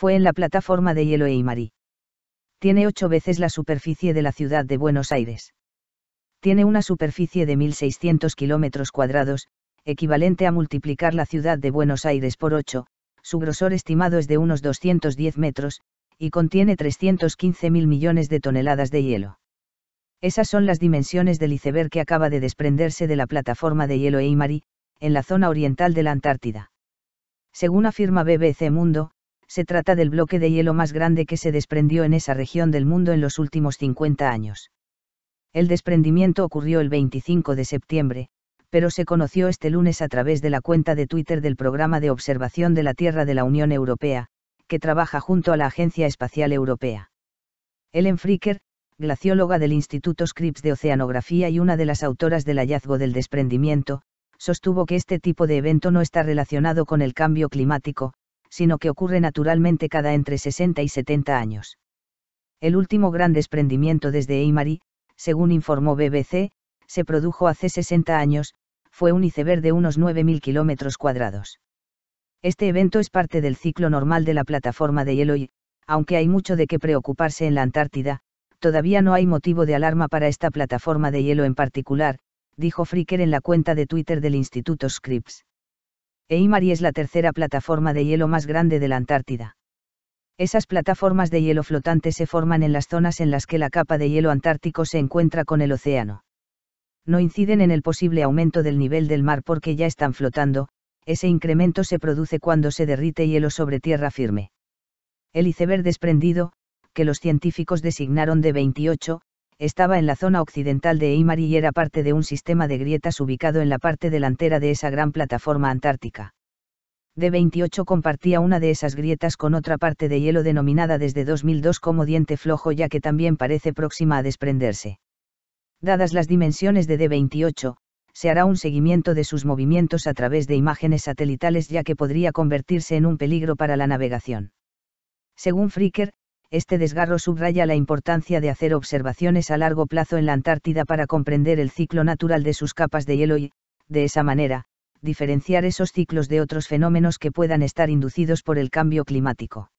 fue en la plataforma de hielo Eimari. Tiene ocho veces la superficie de la ciudad de Buenos Aires. Tiene una superficie de 1.600 kilómetros cuadrados, equivalente a multiplicar la ciudad de Buenos Aires por 8, su grosor estimado es de unos 210 metros, y contiene 315 mil millones de toneladas de hielo. Esas son las dimensiones del iceberg que acaba de desprenderse de la plataforma de hielo Eimari, en la zona oriental de la Antártida. Según afirma BBC Mundo, se trata del bloque de hielo más grande que se desprendió en esa región del mundo en los últimos 50 años. El desprendimiento ocurrió el 25 de septiembre, pero se conoció este lunes a través de la cuenta de Twitter del Programa de Observación de la Tierra de la Unión Europea, que trabaja junto a la Agencia Espacial Europea. Ellen Fricker, glacióloga del Instituto Scripps de Oceanografía y una de las autoras del hallazgo del desprendimiento, sostuvo que este tipo de evento no está relacionado con el cambio climático, sino que ocurre naturalmente cada entre 60 y 70 años. El último gran desprendimiento desde Eimari, según informó BBC, se produjo hace 60 años, fue un iceberg de unos 9.000 kilómetros cuadrados. Este evento es parte del ciclo normal de la plataforma de hielo y, aunque hay mucho de qué preocuparse en la Antártida, todavía no hay motivo de alarma para esta plataforma de hielo en particular, dijo Fricker en la cuenta de Twitter del Instituto Scripps. Eimari es la tercera plataforma de hielo más grande de la Antártida. Esas plataformas de hielo flotante se forman en las zonas en las que la capa de hielo antártico se encuentra con el océano. No inciden en el posible aumento del nivel del mar porque ya están flotando, ese incremento se produce cuando se derrite hielo sobre tierra firme. El iceberg desprendido, que los científicos designaron de 28, estaba en la zona occidental de Eimari y era parte de un sistema de grietas ubicado en la parte delantera de esa gran plataforma antártica. D28 compartía una de esas grietas con otra parte de hielo denominada desde 2002 como diente flojo ya que también parece próxima a desprenderse. Dadas las dimensiones de D28, se hará un seguimiento de sus movimientos a través de imágenes satelitales ya que podría convertirse en un peligro para la navegación. Según Fricker, este desgarro subraya la importancia de hacer observaciones a largo plazo en la Antártida para comprender el ciclo natural de sus capas de hielo y, de esa manera, diferenciar esos ciclos de otros fenómenos que puedan estar inducidos por el cambio climático.